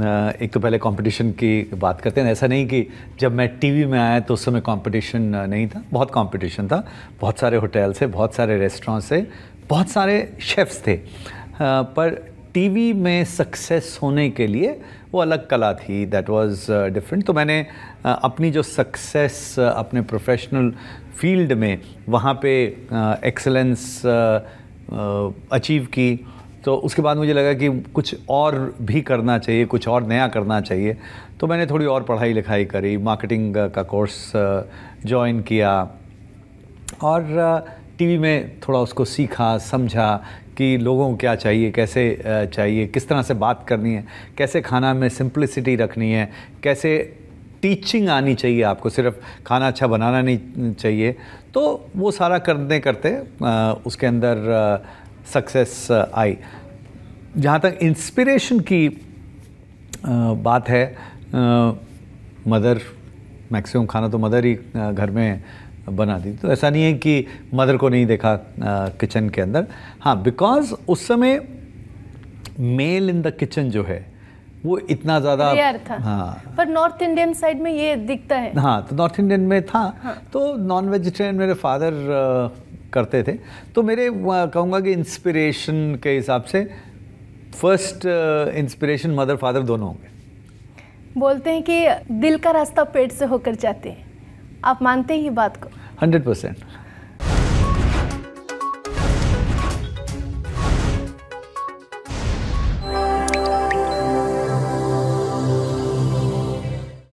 एक तो पहले कंपटीशन की बात करते हैं ऐसा नहीं कि जब मैं टीवी में आया तो उस समय कंपटीशन नहीं था बहुत कंपटीशन था बहुत सारे होटल से बहुत सारे रेस्टोरेंट से बहुत सारे शेफ्स थे पर टीवी में सक्सेस होने के लिए वो अलग कला थी दैट वाज डिफरेंट तो मैंने अपनी जो सक्सेस अपने प्रोफेशनल फील्ड में वहाँ पे एक्सेलेंस अचीव की तो उसके बाद मुझे लगा कि कुछ और भी करना चाहिए कुछ और नया करना चाहिए तो मैंने थोड़ी और पढ़ाई लिखाई करी मार्केटिंग का कोर्स ज्वाइन uh, किया और टीवी uh, में थोड़ा उसको सीखा समझा कि लोगों को क्या चाहिए कैसे uh, चाहिए किस तरह से बात करनी है कैसे खाना में सिंप्लिसिटी रखनी है कैसे टीचिंग आनी चाहिए आपको सिर्फ खाना अच्छा बनाना नहीं चाहिए तो वो सारा करने करते उसके अंदर सक्सेस आई जहाँ तक इंस्पिरेशन की बात है मदर मैक्सिमम खाना तो मदर ही घर में बना दी तो ऐसा नहीं है कि मदर को नहीं देखा किचन के अंदर हाँ बिकॉज उस समय मेल इन द किचन जो है वो इतना ज़्यादा था हाँ पर नॉर्थ इंडियन साइड में ये दिखता है हाँ तो नॉर्थ इंडियन में था हाँ। तो नॉन वेजिटेरियन मेरे फादर करते थे तो मेरे कहूँगा कि इंस्पिरेशन के हिसाब से फर्स्ट इंस्पिरेशन मदर फादर दोनों होंगे बोलते हैं कि दिल का रास्ता पेट से होकर जाते हैं आप मानते हैं ये बात को हंड्रेड परसेंट